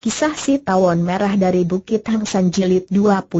Kisah si tawon merah dari Bukit Hang San Jilid 24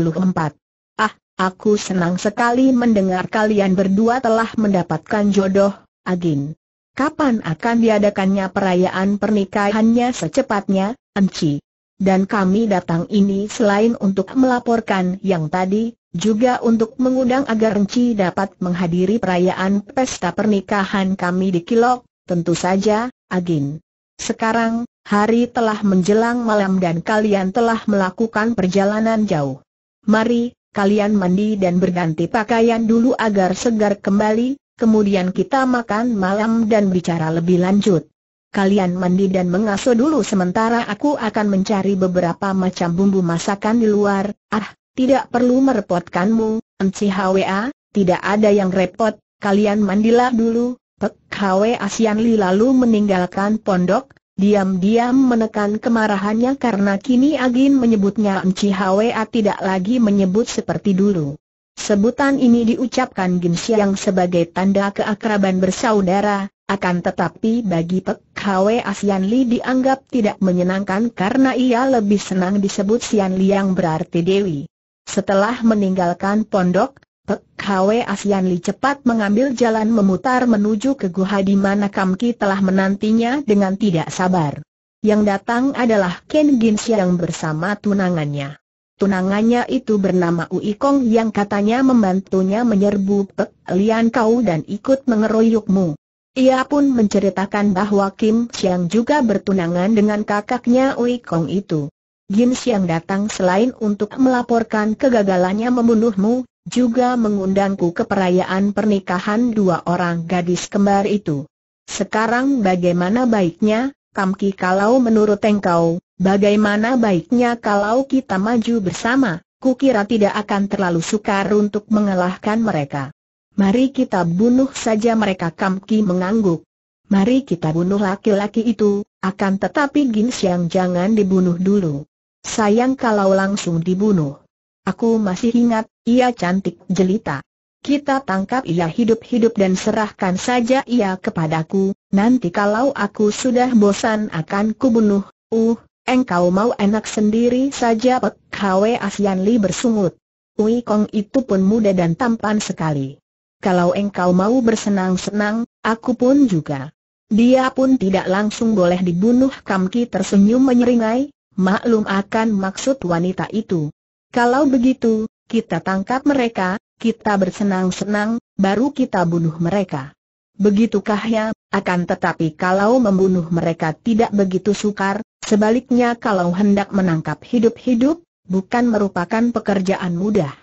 Ah, aku senang sekali mendengar kalian berdua telah mendapatkan jodoh, Agin. Kapan akan diadakannya perayaan pernikahannya secepatnya, Enci? Dan kami datang ini selain untuk melaporkan yang tadi, juga untuk mengundang agar Enci dapat menghadiri perayaan pesta pernikahan kami di Kilok, tentu saja, Agin. Sekarang, hari telah menjelang malam dan kalian telah melakukan perjalanan jauh. Mari, kalian mandi dan berganti pakaian dulu agar segar kembali, kemudian kita makan malam dan bicara lebih lanjut. Kalian mandi dan mengasuh dulu sementara aku akan mencari beberapa macam bumbu masakan di luar. Ah, tidak perlu merepotkanmu, Enci Hwa, tidak ada yang repot, kalian mandilah dulu. Pek Hwa Sian Li lalu meninggalkan pondok, diam-diam menekan kemarahannya karena kini Agin menyebutnya Enci Hwa tidak lagi menyebut seperti dulu. Sebutan ini diucapkan Gin Siang sebagai tanda keakraban bersaudara, akan tetapi bagi Pek Hwa Asian Li dianggap tidak menyenangkan karena ia lebih senang disebut Sian yang berarti Dewi. Setelah meninggalkan pondok, Pek Hwe Asian Li cepat mengambil jalan memutar menuju ke guha di mana Kamki telah menantinya dengan tidak sabar. Yang datang adalah Ken Gin Siang bersama tunangannya. Tunangannya itu bernama Ui Kong yang katanya membantunya menyerbu Pek Lian Kau dan ikut mengeroyokmu. Ia pun menceritakan bahwa Kim Siang juga bertunangan dengan kakaknya Ui Kong itu. Gin Siang datang selain untuk melaporkan kegagalannya membunuhmu, juga mengundangku ke perayaan pernikahan dua orang gadis kembar itu. Sekarang bagaimana baiknya, Kamki kalau menurut engkau, bagaimana baiknya kalau kita maju bersama, kukira tidak akan terlalu sukar untuk mengalahkan mereka. Mari kita bunuh saja mereka Kamki mengangguk. Mari kita bunuh laki-laki itu, akan tetapi Gins yang jangan dibunuh dulu. Sayang kalau langsung dibunuh. Aku masih ingat, ia cantik jelita. Kita tangkap ia hidup-hidup dan serahkan saja ia kepadaku, nanti kalau aku sudah bosan akan kubunuh, uh, engkau mau enak sendiri saja Pek Hwe Asian Li bersungut. Ui Kong itu pun muda dan tampan sekali. Kalau engkau mau bersenang-senang, aku pun juga. Dia pun tidak langsung boleh dibunuh Kamki tersenyum menyeringai, maklum akan maksud wanita itu. Kalau begitu, kita tangkap mereka, kita bersenang-senang, baru kita bunuh mereka. Begitukah ya, akan tetapi kalau membunuh mereka tidak begitu sukar, sebaliknya kalau hendak menangkap hidup-hidup, bukan merupakan pekerjaan mudah.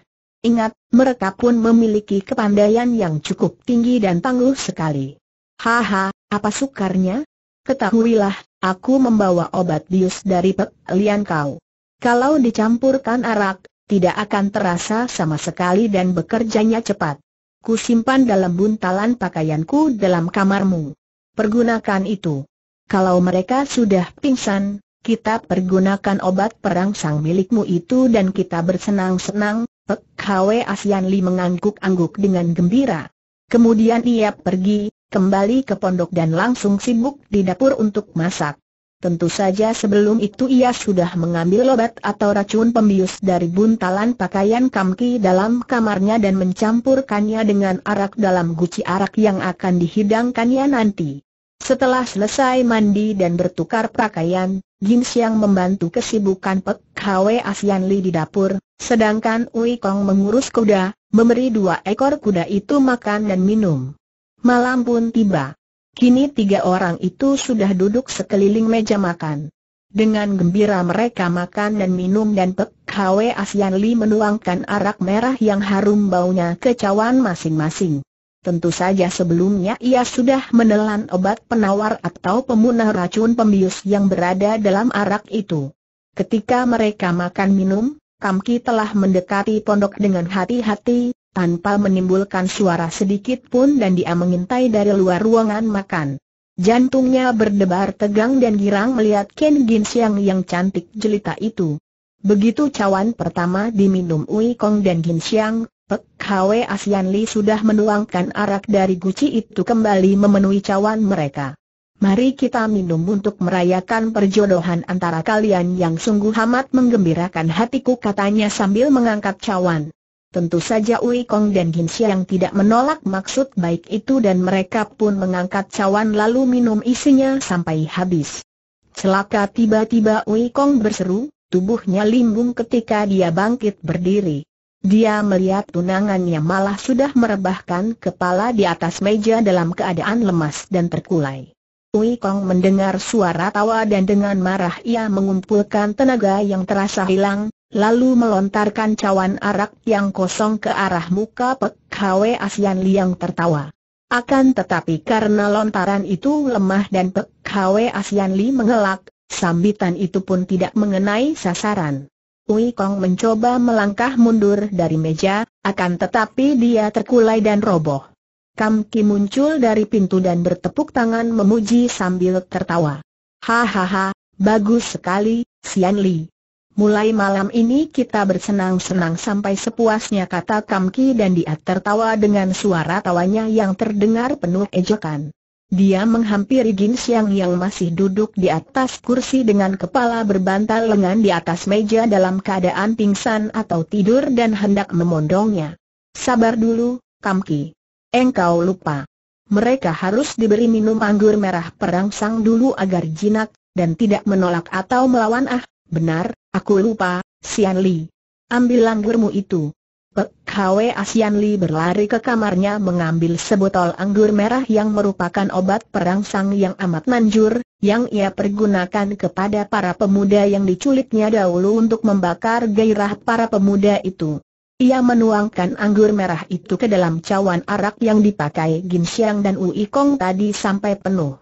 Ingat, mereka pun memiliki kepandaian yang cukup tinggi dan tangguh sekali. Haha, apa sukarnya? Ketahuilah, aku membawa obat bius dari pelian kau. Kalau dicampurkan arak, tidak akan terasa sama sekali dan bekerjanya cepat. Ku simpan dalam buntalan pakaianku dalam kamarmu. Pergunakan itu. Kalau mereka sudah pingsan, kita pergunakan obat perang sang milikmu itu dan kita bersenang-senang, Pek Hwe Asian Li mengangguk-angguk dengan gembira. Kemudian ia pergi, kembali ke pondok dan langsung sibuk di dapur untuk masak. Tentu saja sebelum itu ia sudah mengambil obat atau racun pembius dari buntalan pakaian Kamki dalam kamarnya dan mencampurkannya dengan arak dalam guci arak yang akan dihidangkannya nanti. Setelah selesai mandi dan bertukar pakaian, Jin Xiang membantu kesibukan Pek Hwe Asian Li di dapur, sedangkan Ui Kong mengurus kuda, memberi dua ekor kuda itu makan dan minum. Malam pun tiba. Kini tiga orang itu sudah duduk sekeliling meja makan. Dengan gembira mereka makan dan minum dan Pek Hwe Asian Li menuangkan arak merah yang harum baunya ke cawan masing-masing. Tentu saja sebelumnya ia sudah menelan obat penawar atau pemunah racun pembius yang berada dalam arak itu. Ketika mereka makan minum, Kamki telah mendekati pondok dengan hati-hati, tanpa menimbulkan suara sedikit pun dan dia mengintai dari luar ruangan makan. Jantungnya berdebar tegang dan girang melihat Ken Gin yang cantik jelita itu. Begitu cawan pertama diminum Ui Kong dan Gin Siang, Pek Hwe Asian Li sudah menuangkan arak dari guci itu kembali memenuhi cawan mereka. Mari kita minum untuk merayakan perjodohan antara kalian yang sungguh amat menggembirakan hatiku katanya sambil mengangkat cawan. Tentu saja Ui Kong dan Jin Xiang tidak menolak maksud baik itu dan mereka pun mengangkat cawan lalu minum isinya sampai habis. Celaka tiba-tiba Ui Kong berseru, tubuhnya limbung ketika dia bangkit berdiri. Dia melihat tunangannya malah sudah merebahkan kepala di atas meja dalam keadaan lemas dan terkulai. Ui Kong mendengar suara tawa dan dengan marah ia mengumpulkan tenaga yang terasa hilang, lalu melontarkan cawan arak yang kosong ke arah muka Pek Hwe Asian Liang tertawa. Akan tetapi karena lontaran itu lemah dan Pek Hwe Asian Li mengelak, sambitan itu pun tidak mengenai sasaran. Wei Kong mencoba melangkah mundur dari meja, akan tetapi dia terkulai dan roboh. Kam Ki muncul dari pintu dan bertepuk tangan memuji sambil tertawa. Hahaha, bagus sekali, Sian Li. Mulai malam ini kita bersenang-senang sampai sepuasnya kata Kamki dan dia tertawa dengan suara tawanya yang terdengar penuh ejekan. Dia menghampiri Jin Xiang yang masih duduk di atas kursi dengan kepala berbantal lengan di atas meja dalam keadaan pingsan atau tidur dan hendak memondongnya. Sabar dulu, Kamki. Engkau lupa. Mereka harus diberi minum anggur merah perangsang dulu agar jinak, dan tidak menolak atau melawan ah, benar, Aku lupa, Sian Li. Ambil anggurmu itu. Pek Hwe Asian Li berlari ke kamarnya mengambil sebotol anggur merah yang merupakan obat perangsang yang amat manjur, yang ia pergunakan kepada para pemuda yang diculiknya dahulu untuk membakar gairah para pemuda itu. Ia menuangkan anggur merah itu ke dalam cawan arak yang dipakai Gin Xiang dan Ui Kong tadi sampai penuh.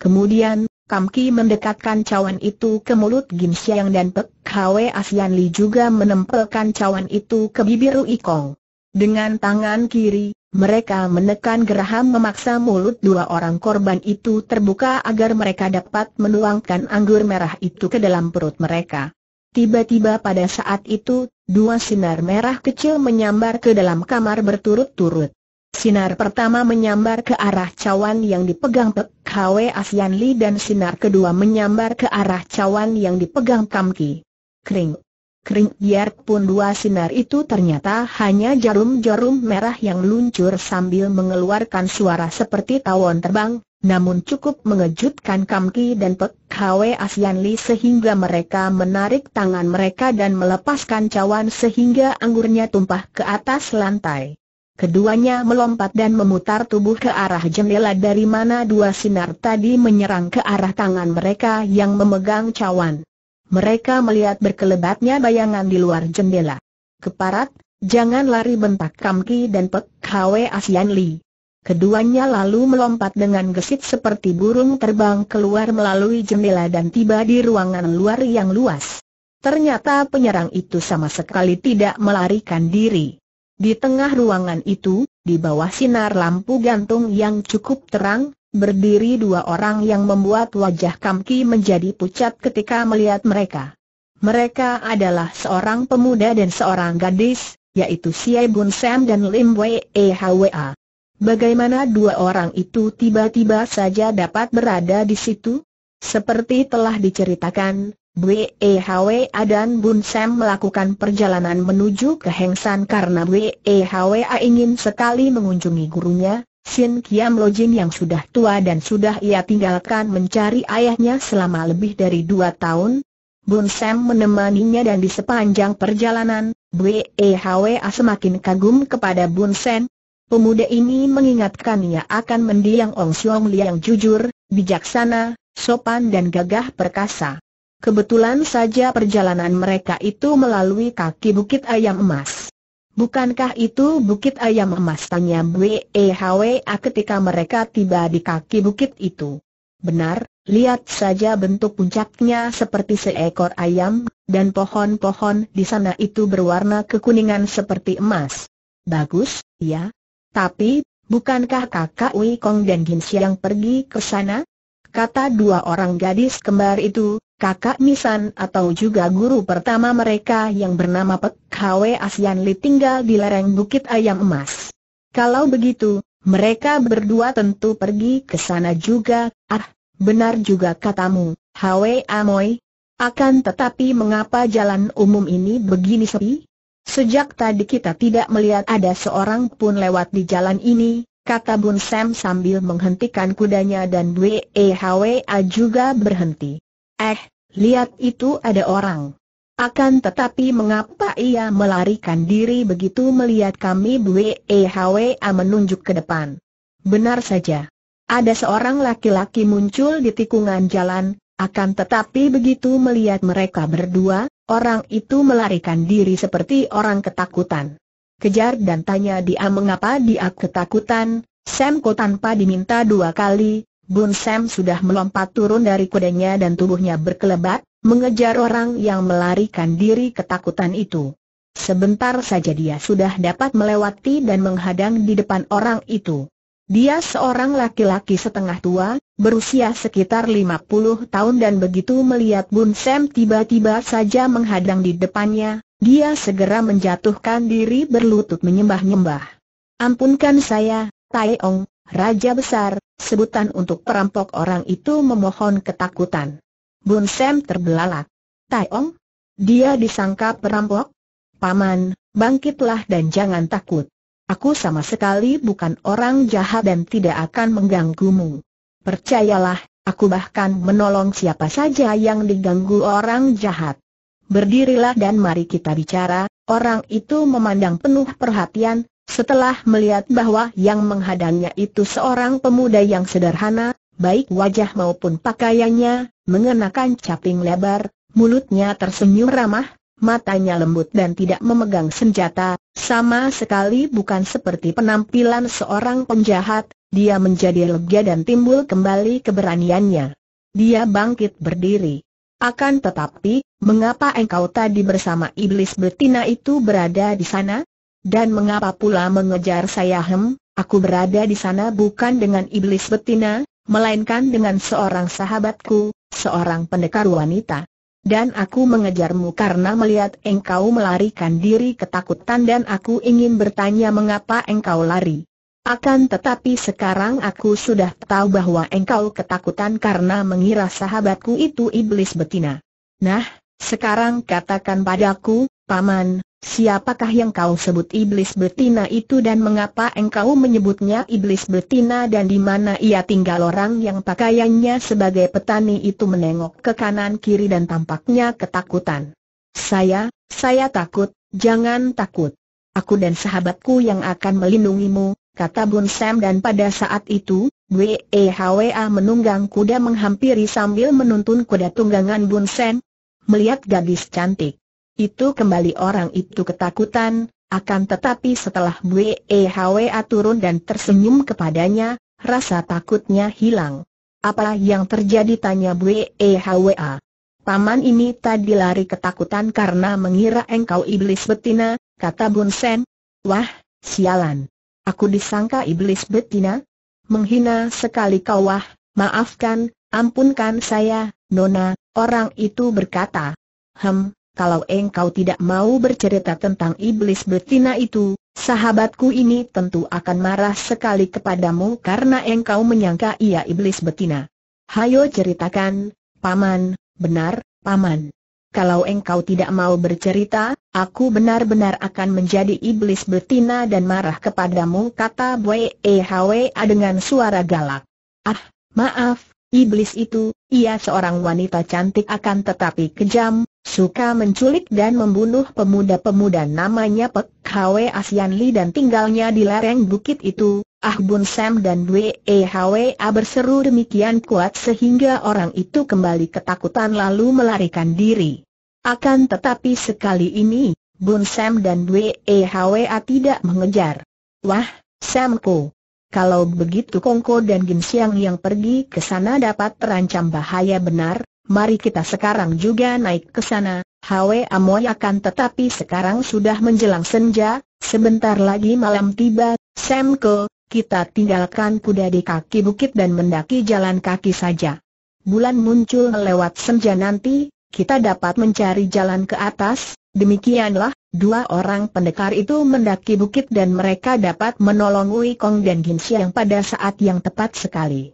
Kemudian, Kamki mendekatkan cawan itu ke mulut Gim Siang dan Pek Hwe Asian Li juga menempelkan cawan itu ke bibir Kong. Dengan tangan kiri, mereka menekan geraham memaksa mulut dua orang korban itu terbuka agar mereka dapat menuangkan anggur merah itu ke dalam perut mereka. Tiba-tiba pada saat itu, dua sinar merah kecil menyambar ke dalam kamar berturut-turut. Sinar pertama menyambar ke arah cawan yang dipegang Pek Hwe Asian Li dan sinar kedua menyambar ke arah cawan yang dipegang Kamki. Kring. Kering biarpun dua sinar itu ternyata hanya jarum-jarum merah yang luncur sambil mengeluarkan suara seperti tawon terbang, namun cukup mengejutkan Kamki dan Pek Hwe Asian Li sehingga mereka menarik tangan mereka dan melepaskan cawan sehingga anggurnya tumpah ke atas lantai. Keduanya melompat dan memutar tubuh ke arah jendela dari mana dua sinar tadi menyerang ke arah tangan mereka yang memegang cawan. Mereka melihat berkelebatnya bayangan di luar jendela. Keparat, jangan lari bentak Kamki dan Pek Hwe Asian Li. Keduanya lalu melompat dengan gesit seperti burung terbang keluar melalui jendela dan tiba di ruangan luar yang luas. Ternyata penyerang itu sama sekali tidak melarikan diri. Di tengah ruangan itu, di bawah sinar lampu gantung yang cukup terang, berdiri dua orang yang membuat wajah Kamki menjadi pucat ketika melihat mereka. Mereka adalah seorang pemuda dan seorang gadis, yaitu Siai Bun Sam dan Lim Wei E Hwa. Bagaimana dua orang itu tiba-tiba saja dapat berada di situ? Seperti telah diceritakan, BEHWA dan Bun Sam melakukan perjalanan menuju ke Heng San karena BEHWA ingin sekali mengunjungi gurunya, Sin Kiam Lojin yang sudah tua dan sudah ia tinggalkan mencari ayahnya selama lebih dari dua tahun. Bun Sam menemaninya dan di sepanjang perjalanan, BEHWA semakin kagum kepada Bun Sam. Pemuda ini mengingatkan ia akan mendiang Ong Siong Liang jujur, bijaksana, sopan dan gagah perkasa. Kebetulan saja perjalanan mereka itu melalui kaki Bukit Ayam Emas. Bukankah itu Bukit Ayam Emas? Tanya BEHWA ketika mereka tiba di kaki bukit itu. Benar, lihat saja bentuk puncaknya seperti seekor ayam, dan pohon-pohon di sana itu berwarna kekuningan seperti emas. Bagus, ya. Tapi, bukankah kakak Wei Kong dan Jin Xiang pergi ke sana? Kata dua orang gadis kembar itu, kakak Nisan atau juga guru pertama mereka yang bernama Pek Hwe Asian Li tinggal di lereng Bukit Ayam Emas. Kalau begitu, mereka berdua tentu pergi ke sana juga, ah, benar juga katamu, Hwe Amoy. Akan tetapi mengapa jalan umum ini begini sepi? Sejak tadi kita tidak melihat ada seorang pun lewat di jalan ini, kata Bun Sam sambil menghentikan kudanya dan Wehwa juga berhenti. Eh, Lihat itu ada orang. Akan tetapi mengapa ia melarikan diri begitu melihat kami A menunjuk ke depan? Benar saja. Ada seorang laki-laki muncul di tikungan jalan, akan tetapi begitu melihat mereka berdua, orang itu melarikan diri seperti orang ketakutan. Kejar dan tanya dia mengapa dia ketakutan, Semko tanpa diminta dua kali, Bun Sam sudah melompat turun dari kudanya dan tubuhnya berkelebat, mengejar orang yang melarikan diri ketakutan itu. Sebentar saja dia sudah dapat melewati dan menghadang di depan orang itu. Dia seorang laki-laki setengah tua, berusia sekitar 50 tahun dan begitu melihat Bun Sam tiba-tiba saja menghadang di depannya, dia segera menjatuhkan diri berlutut menyembah-nyembah. Ampunkan saya, Tai Ong, Raja Besar, sebutan untuk perampok orang itu memohon ketakutan. Bun Sam terbelalak. Tai Ong? Dia disangka perampok? Paman, bangkitlah dan jangan takut. Aku sama sekali bukan orang jahat dan tidak akan mengganggumu. Percayalah, aku bahkan menolong siapa saja yang diganggu orang jahat. Berdirilah dan mari kita bicara, orang itu memandang penuh perhatian, setelah melihat bahwa yang menghadangnya itu seorang pemuda yang sederhana, baik wajah maupun pakaiannya, mengenakan caping lebar, mulutnya tersenyum ramah, matanya lembut dan tidak memegang senjata, sama sekali bukan seperti penampilan seorang penjahat, dia menjadi lega dan timbul kembali keberaniannya. Dia bangkit berdiri. Akan tetapi, mengapa engkau tadi bersama iblis betina itu berada di sana? Dan mengapa pula mengejar saya hem? Aku berada di sana bukan dengan iblis betina, melainkan dengan seorang sahabatku, seorang pendekar wanita. Dan aku mengejarmu karena melihat engkau melarikan diri ketakutan dan aku ingin bertanya mengapa engkau lari. Akan tetapi sekarang aku sudah tahu bahwa engkau ketakutan karena mengira sahabatku itu iblis betina. Nah, sekarang katakan padaku, Paman, Siapakah yang kau sebut iblis betina itu dan mengapa engkau menyebutnya iblis betina dan di mana ia tinggal orang yang pakaiannya sebagai petani itu menengok ke kanan kiri dan tampaknya ketakutan. Saya, saya takut, jangan takut. Aku dan sahabatku yang akan melindungimu, kata Bun Sam dan pada saat itu, WEHWA menunggang kuda menghampiri sambil menuntun kuda tunggangan Bun Sam. Melihat gadis cantik. Itu kembali orang itu ketakutan, akan tetapi setelah Wehwa turun dan tersenyum kepadanya, rasa takutnya hilang. Apa yang terjadi tanya Wehwa. Paman ini tadi lari ketakutan karena mengira engkau iblis betina, kata Bun Sen. Wah, sialan. Aku disangka iblis betina? Menghina sekali kau wah, maafkan, ampunkan saya, Nona, orang itu berkata. Hem, kalau engkau tidak mau bercerita tentang iblis betina itu, sahabatku ini tentu akan marah sekali kepadamu karena engkau menyangka ia iblis betina. Hayo ceritakan, Paman, benar, Paman. Kalau engkau tidak mau bercerita, aku benar-benar akan menjadi iblis betina dan marah kepadamu kata Bwe Hwa dengan suara galak. Ah, maaf, iblis itu, ia seorang wanita cantik akan tetapi kejam, suka menculik dan membunuh pemuda-pemuda namanya Pek Hwe Asian Li dan tinggalnya di lereng bukit itu, Ah Bun Sam dan Wee E Hwe A berseru demikian kuat sehingga orang itu kembali ketakutan lalu melarikan diri. Akan tetapi sekali ini, Bun Sam dan Wee E Hwe A tidak mengejar. Wah, Samku, kalau begitu Kongko dan Gim Siang yang pergi ke sana dapat terancam bahaya benar, Mari kita sekarang juga naik ke sana, Hwe Amoy akan tetapi sekarang sudah menjelang senja, sebentar lagi malam tiba, Semko, kita tinggalkan kuda di kaki bukit dan mendaki jalan kaki saja. Bulan muncul lewat senja nanti, kita dapat mencari jalan ke atas, demikianlah, dua orang pendekar itu mendaki bukit dan mereka dapat menolong Wei Kong dan Gin yang pada saat yang tepat sekali.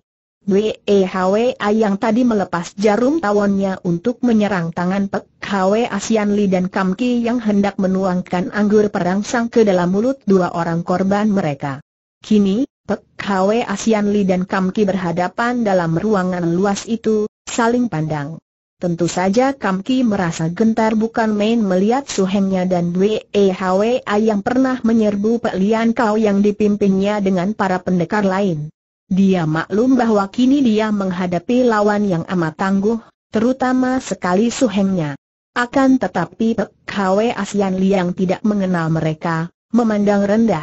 WEHWA yang tadi melepas jarum tawonnya untuk menyerang tangan Pek Hwe Asian Li dan Kam Ki yang hendak menuangkan anggur perangsang ke dalam mulut dua orang korban mereka. Kini, Pek Hwe Asian Li dan Kam Ki berhadapan dalam ruangan luas itu, saling pandang. Tentu saja Kam Ki merasa gentar bukan main melihat suhengnya dan WEHWA yang pernah menyerbu Pek Lian Kau yang dipimpinnya dengan para pendekar lain. Dia maklum bahwa kini dia menghadapi lawan yang amat tangguh, terutama sekali suhengnya. Akan tetapi Pek Hwe Asian Liang tidak mengenal mereka, memandang rendah.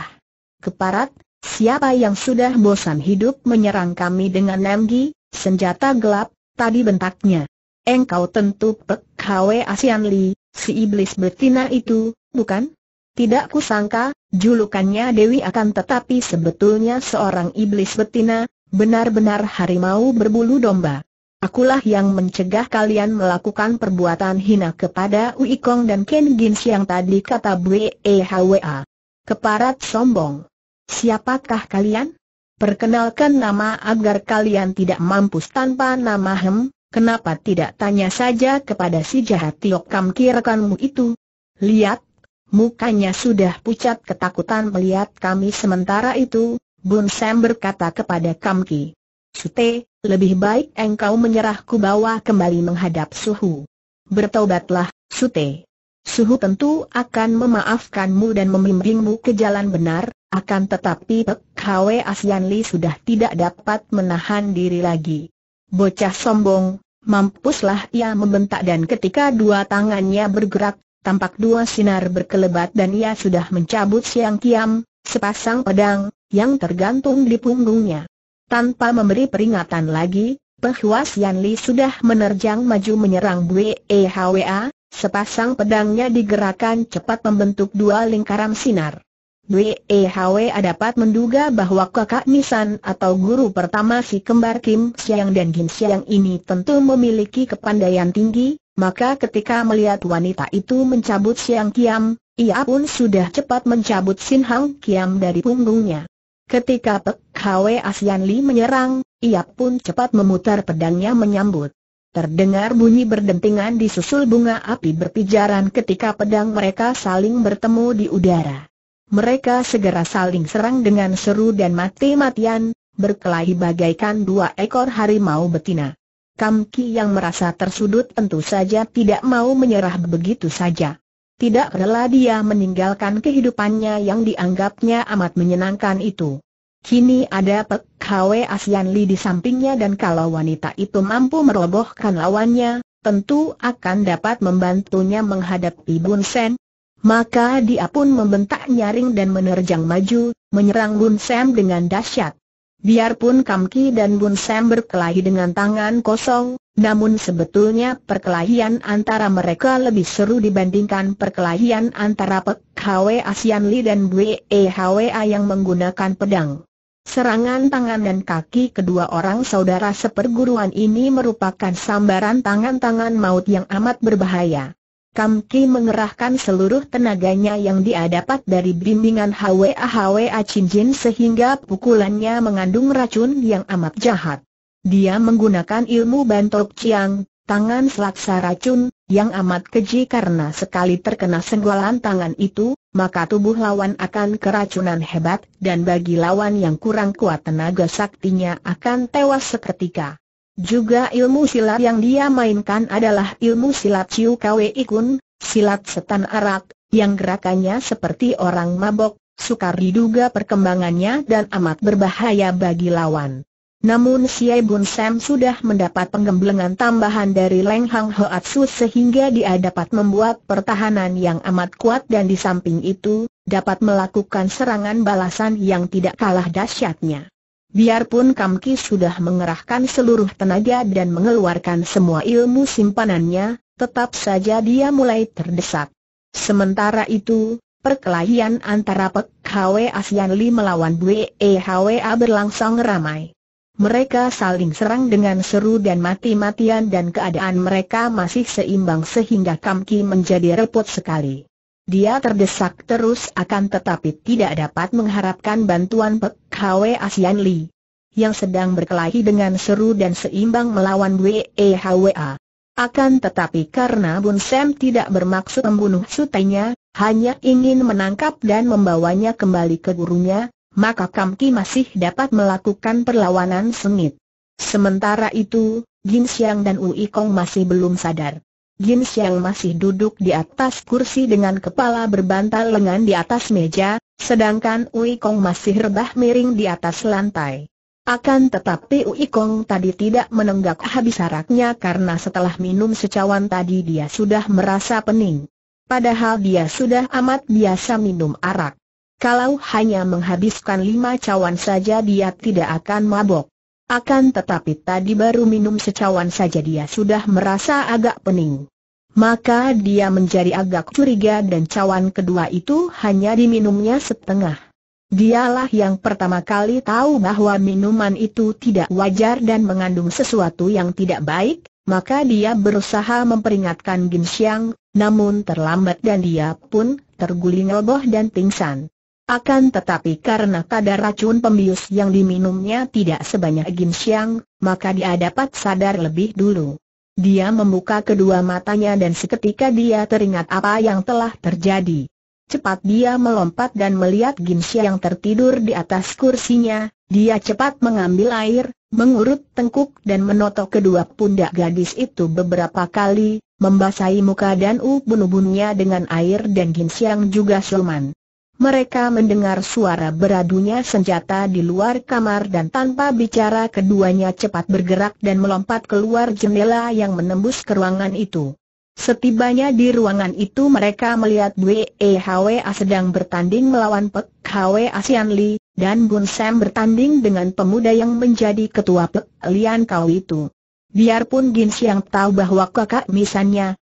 Keparat, siapa yang sudah bosan hidup menyerang kami dengan namgi, senjata gelap, tadi bentaknya. Engkau tentu Pek Hwe Asian Li, si iblis betina itu, bukan? Tidak kusangka, julukannya Dewi akan tetapi sebetulnya seorang iblis betina, benar-benar harimau berbulu domba. Akulah yang mencegah kalian melakukan perbuatan hina kepada Ui Kong dan Ken Gins yang tadi kata BEHWA. E Keparat sombong. Siapakah kalian? Perkenalkan nama agar kalian tidak mampus tanpa nama hem, kenapa tidak tanya saja kepada si jahat Tiok Kam Kirakanmu itu? Lihat, Mukanya sudah pucat ketakutan melihat kami sementara itu, Bun Sam berkata kepada Kamki, Sute, lebih baik engkau menyerahku bawa kembali menghadap Suhu. Bertobatlah, Sute. Suhu tentu akan memaafkanmu dan membimbingmu ke jalan benar, akan tetapi Pek Hwe Asian Li sudah tidak dapat menahan diri lagi. Bocah sombong, mampuslah ia membentak dan ketika dua tangannya bergerak, tampak dua sinar berkelebat dan ia sudah mencabut siang kiam, sepasang pedang, yang tergantung di punggungnya. Tanpa memberi peringatan lagi, Yan Li sudah menerjang maju menyerang Bue e Hwa, sepasang pedangnya digerakkan cepat membentuk dua lingkaran sinar. BEHWA dapat menduga bahwa kakak Nisan atau guru pertama si kembar Kim Siang dan Kim Siang ini tentu memiliki kepandaian tinggi, maka ketika melihat wanita itu mencabut Siang Kiam, ia pun sudah cepat mencabut Sin Hang Kiam dari punggungnya. Ketika Pek Hwe Asian Li menyerang, ia pun cepat memutar pedangnya menyambut. Terdengar bunyi berdentingan disusul bunga api berpijaran ketika pedang mereka saling bertemu di udara. Mereka segera saling serang dengan seru dan mati-matian, berkelahi bagaikan dua ekor harimau betina. Kamki yang merasa tersudut tentu saja tidak mau menyerah begitu saja. Tidak rela dia meninggalkan kehidupannya yang dianggapnya amat menyenangkan itu. Kini ada Pek Hwe Asian Li di sampingnya dan kalau wanita itu mampu merobohkan lawannya, tentu akan dapat membantunya menghadapi Bun Sen, maka dia pun membentak nyaring dan menerjang maju, menyerang Bun Sam dengan dahsyat. Biarpun Kamki dan Bun Sam berkelahi dengan tangan kosong, namun sebetulnya perkelahian antara mereka lebih seru dibandingkan perkelahian antara Pek Hwe Asian Li dan Bwe e A yang menggunakan pedang. Serangan tangan dan kaki kedua orang saudara seperguruan ini merupakan sambaran tangan-tangan maut yang amat berbahaya. Kam Ki mengerahkan seluruh tenaganya yang dia dapat dari bimbingan Hwa Hwa Chin Jin sehingga pukulannya mengandung racun yang amat jahat. Dia menggunakan ilmu bantok Chiang, tangan selaksa racun, yang amat keji karena sekali terkena senggolan tangan itu, maka tubuh lawan akan keracunan hebat, dan bagi lawan yang kurang kuat tenaga saktinya akan tewas seketika. Juga ilmu silat yang dia mainkan adalah ilmu silat Ciu Kwe Ikun, silat setan arak, yang gerakannya seperti orang mabok, sukar diduga perkembangannya dan amat berbahaya bagi lawan. Namun Siai Bun Sam sudah mendapat penggemblengan tambahan dari Leng Hang Hoatsu sehingga dia dapat membuat pertahanan yang amat kuat dan di samping itu, dapat melakukan serangan balasan yang tidak kalah dahsyatnya. Biarpun Kamki sudah mengerahkan seluruh tenaga dan mengeluarkan semua ilmu simpanannya, tetap saja dia mulai terdesak. Sementara itu, perkelahian antara Pek Hwe Asian Li melawan Bwe e A berlangsung ramai. Mereka saling serang dengan seru dan mati-matian dan keadaan mereka masih seimbang sehingga Kamki menjadi repot sekali. Dia terdesak terus akan tetapi tidak dapat mengharapkan bantuan Pek Hwe Asian Li yang sedang berkelahi dengan seru dan seimbang melawan Wei Hwa. Akan tetapi karena Bun Sam tidak bermaksud membunuh sutenya, hanya ingin menangkap dan membawanya kembali ke gurunya, maka Kam Ki masih dapat melakukan perlawanan sengit. Sementara itu, Jin Xiang dan Ui Kong masih belum sadar. Jin Xiang masih duduk di atas kursi dengan kepala berbantal lengan di atas meja, sedangkan Ui Kong masih rebah miring di atas lantai. Akan tetapi Ui Kong tadi tidak menenggak habis araknya karena setelah minum secawan tadi dia sudah merasa pening. Padahal dia sudah amat biasa minum arak. Kalau hanya menghabiskan lima cawan saja dia tidak akan mabok. Akan tetapi tadi baru minum secawan saja dia sudah merasa agak pening. Maka dia menjadi agak curiga dan cawan kedua itu hanya diminumnya setengah. Dialah yang pertama kali tahu bahwa minuman itu tidak wajar dan mengandung sesuatu yang tidak baik, maka dia berusaha memperingatkan Gin Xiang, namun terlambat dan dia pun terguling roboh dan pingsan. Akan tetapi karena kadar racun pembius yang diminumnya tidak sebanyak Ginsyang, maka dia dapat sadar lebih dulu. Dia membuka kedua matanya dan seketika dia teringat apa yang telah terjadi. Cepat dia melompat dan melihat Ginsyang tertidur di atas kursinya, dia cepat mengambil air, mengurut tengkuk dan menotok kedua pundak gadis itu beberapa kali, membasahi muka dan ubun-ubunnya dengan air dan Ginsyang juga sulman. Mereka mendengar suara beradunya senjata di luar kamar dan tanpa bicara keduanya cepat bergerak dan melompat keluar jendela yang menembus ke ruangan itu. Setibanya di ruangan itu mereka melihat Wei WEHWA sedang bertanding melawan Pek HW Asian Li, dan Bun Sam bertanding dengan pemuda yang menjadi ketua Pek Lian Kau itu. Biarpun Gin Siang tahu bahwa kakak misannya,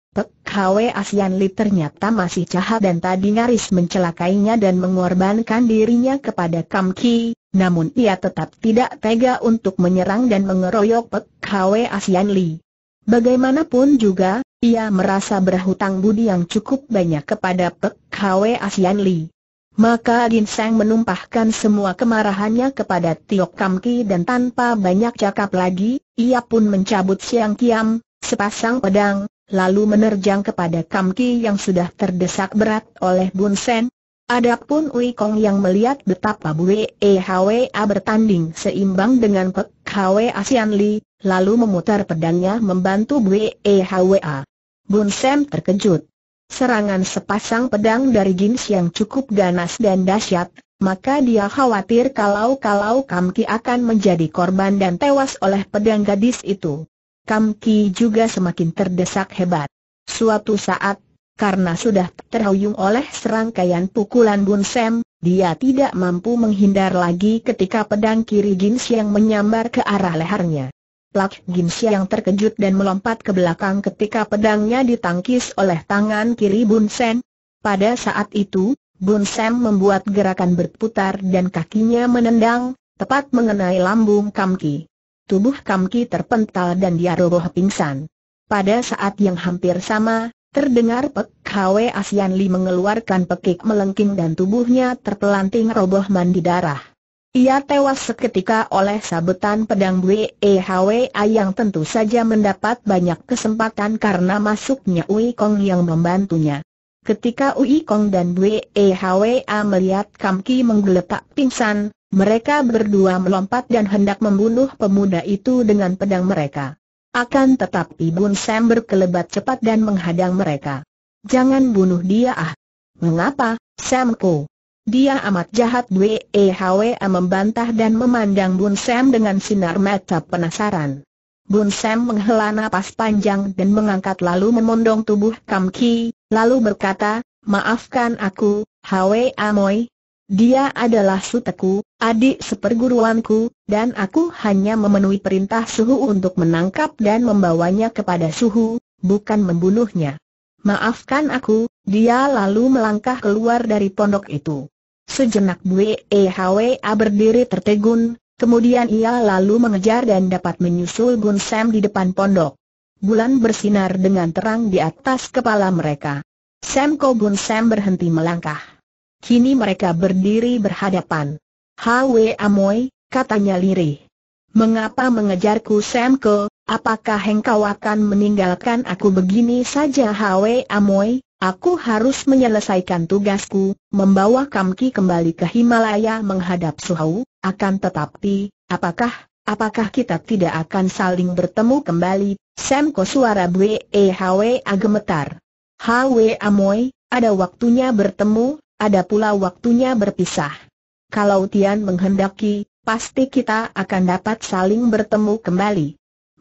KW Asian Li ternyata masih jahat dan tadi nyaris mencelakainya dan mengorbankan dirinya kepada Kam Ki, namun ia tetap tidak tega untuk menyerang dan mengeroyok Pek KW Asian Li. Bagaimanapun juga, ia merasa berhutang budi yang cukup banyak kepada Pek KW Asian Li. Maka Ginseng menumpahkan semua kemarahannya kepada Tiok Kam Ki dan tanpa banyak cakap lagi, ia pun mencabut siang kiam, sepasang pedang, lalu menerjang kepada Kamki yang sudah terdesak berat oleh Bun Sen. Adapun Ui Kong yang melihat betapa Bue e Hwa bertanding seimbang dengan Pek Hwa Asian Li, lalu memutar pedangnya membantu Bue e Hwa. Bun Sen terkejut. Serangan sepasang pedang dari Gins yang cukup ganas dan dahsyat, maka dia khawatir kalau-kalau Kamki akan menjadi korban dan tewas oleh pedang gadis itu. Kam Ki juga semakin terdesak hebat. Suatu saat, karena sudah terhuyung oleh serangkaian pukulan Bun Sam, dia tidak mampu menghindar lagi ketika pedang kiri Jin Siang menyambar ke arah lehernya. Plak Jin Siang terkejut dan melompat ke belakang ketika pedangnya ditangkis oleh tangan kiri Bun Sam. Pada saat itu, Bun Sam membuat gerakan berputar dan kakinya menendang, tepat mengenai lambung Kam Ki. Tubuh Kamki terpental dan dia roboh pingsan. Pada saat yang hampir sama, terdengar Pek Hwe Asian Li mengeluarkan pekik melengking dan tubuhnya terpelanting roboh mandi darah. Ia tewas seketika oleh sabetan pedang Bwe e A yang tentu saja mendapat banyak kesempatan karena masuknya Ui Kong yang membantunya. Ketika Ui Kong dan Bwe e A melihat Kamki menggeletak pingsan, mereka berdua melompat dan hendak membunuh pemuda itu dengan pedang mereka. Akan tetapi Bun Sam berkelebat cepat dan menghadang mereka. Jangan bunuh dia ah. Mengapa, Samko? Dia amat jahat W.E.H.W.A. Ah, membantah dan memandang Bun Sam dengan sinar mata penasaran. Bun Sam menghela napas panjang dan mengangkat lalu memondong tubuh Kam Ki, lalu berkata, Maafkan aku, Hwa Moi, dia adalah suteku, adik seperguruanku, dan aku hanya memenuhi perintah suhu untuk menangkap dan membawanya kepada suhu, bukan membunuhnya. Maafkan aku, dia lalu melangkah keluar dari pondok itu. Sejenak Bue berdiri tertegun, kemudian ia lalu mengejar dan dapat menyusul Gun Sam di depan pondok. Bulan bersinar dengan terang di atas kepala mereka. Sam Gun Sam berhenti melangkah. Kini mereka berdiri berhadapan. Hwe Amoy, katanya lirih. Mengapa mengejarku Samko, apakah engkau akan meninggalkan aku begini saja Hwe Amoy? Aku harus menyelesaikan tugasku, membawa Kamki kembali ke Himalaya menghadap Suhau, akan tetapi, apakah, apakah kita tidak akan saling bertemu kembali? Samko suara Bwe Hwe agemetar. Hwe Amoy, ada waktunya bertemu, ada pula waktunya berpisah. Kalau Tian menghendaki, pasti kita akan dapat saling bertemu kembali.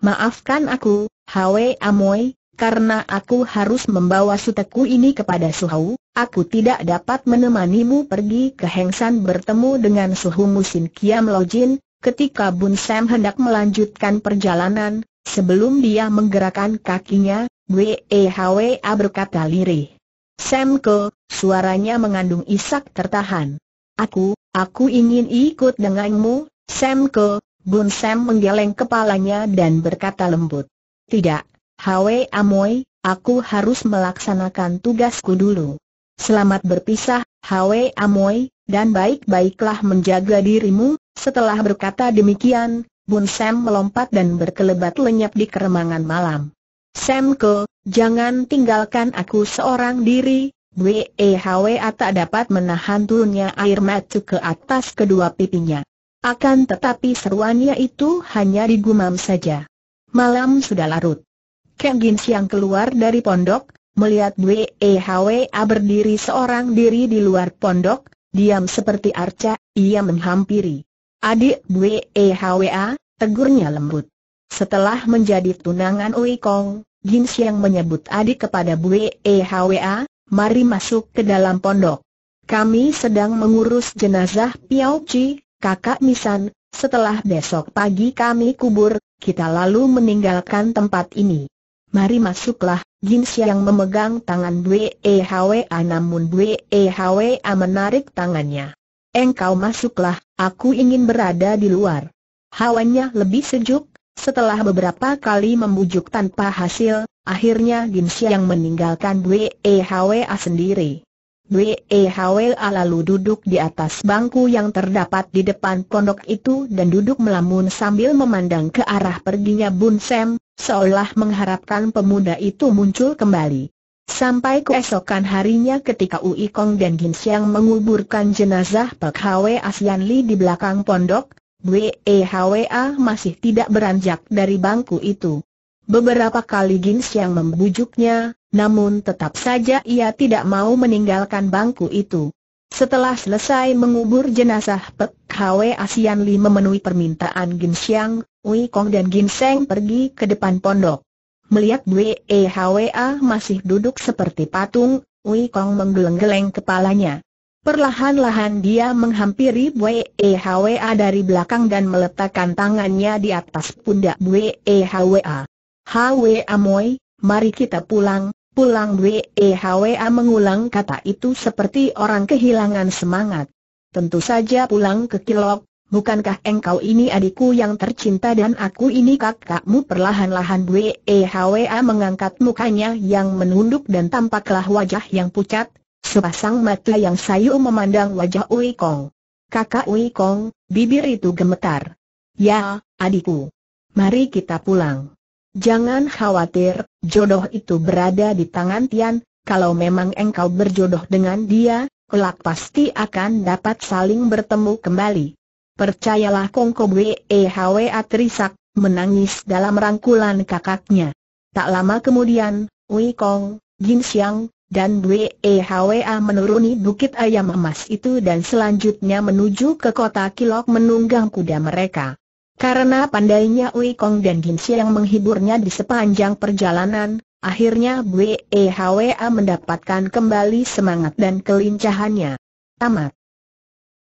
Maafkan aku, Hwe Amoy, karena aku harus membawa suteku ini kepada Suhau, aku tidak dapat menemanimu pergi ke Hengsan bertemu dengan Suhu Musin Kiam Lojin, ketika Bun Sam hendak melanjutkan perjalanan, sebelum dia menggerakkan kakinya, A berkata lirih. Semko, suaranya mengandung isak tertahan. Aku, aku ingin ikut denganmu, Semko, Bun Sam menggeleng kepalanya dan berkata lembut. Tidak, Hwe Amoy, aku harus melaksanakan tugasku dulu. Selamat berpisah, Hwe Amoy, dan baik-baiklah menjaga dirimu. Setelah berkata demikian, Bun Sam melompat dan berkelebat lenyap di keremangan malam. Sam Jangan tinggalkan aku seorang diri, Wehwa tak dapat menahan turunnya air mata ke atas kedua pipinya. Akan tetapi seruannya itu hanya digumam saja. Malam sudah larut. Kang yang keluar dari pondok, melihat Wehwa berdiri seorang diri di luar pondok, diam seperti arca, ia menghampiri. Adik Wehwa, tegurnya lembut. Setelah menjadi tunangan Wei Kong, Yin Xiang menyebut adik kepada Bue e A, mari masuk ke dalam pondok. Kami sedang mengurus jenazah Piao Chi, kakak Misan, setelah besok pagi kami kubur, kita lalu meninggalkan tempat ini. Mari masuklah, Yin Xiang memegang tangan Bue e Hwa namun Bue e Hwa menarik tangannya. Engkau masuklah, aku ingin berada di luar. Hawanya lebih sejuk, setelah beberapa kali membujuk tanpa hasil, akhirnya Gin Xiang meninggalkan Bwe Hwa sendiri. Bwe Hwa lalu duduk di atas bangku yang terdapat di depan pondok itu dan duduk melamun sambil memandang ke arah perginya Bun Sam, seolah mengharapkan pemuda itu muncul kembali. Sampai keesokan harinya ketika Ui Kong dan Gin Xiang menguburkan jenazah Pek Hwa Asian Li di belakang pondok, Hwa masih tidak beranjak dari bangku itu. Beberapa kali Gins yang membujuknya, namun tetap saja ia tidak mau meninggalkan bangku itu. Setelah selesai mengubur jenazah Pek Hwa Asian Li memenuhi permintaan Ginsiang, Siang, Wei Kong dan Ginseng pergi ke depan pondok. Melihat Hwa masih duduk seperti patung, Wei Kong menggeleng-geleng kepalanya. Perlahan-lahan dia menghampiri Wehwa A dari belakang dan meletakkan tangannya di atas pundak Wehwa. Hwa. A Moi, mari kita pulang, pulang Wehwa A mengulang kata itu seperti orang kehilangan semangat. Tentu saja pulang ke Kilok, bukankah engkau ini adikku yang tercinta dan aku ini kakakmu perlahan-lahan Wehwa A mengangkat mukanya yang menunduk dan tampaklah wajah yang pucat, Sepasang mata yang sayu memandang wajah Ui Kong. Kakak Ui Kong, bibir itu gemetar. Ya, adikku. Mari kita pulang. Jangan khawatir, jodoh itu berada di tangan Tian, kalau memang engkau berjodoh dengan dia, kelak pasti akan dapat saling bertemu kembali. Percayalah Kongko Wehwa eh, terisak, menangis dalam rangkulan kakaknya. Tak lama kemudian, Wei Kong, Jin Xiang, dan A menuruni Bukit Ayam Emas itu dan selanjutnya menuju ke kota Kilok menunggang kuda mereka. Karena pandainya Wei Kong dan Ginsi yang menghiburnya di sepanjang perjalanan, akhirnya A mendapatkan kembali semangat dan kelincahannya. Tamat.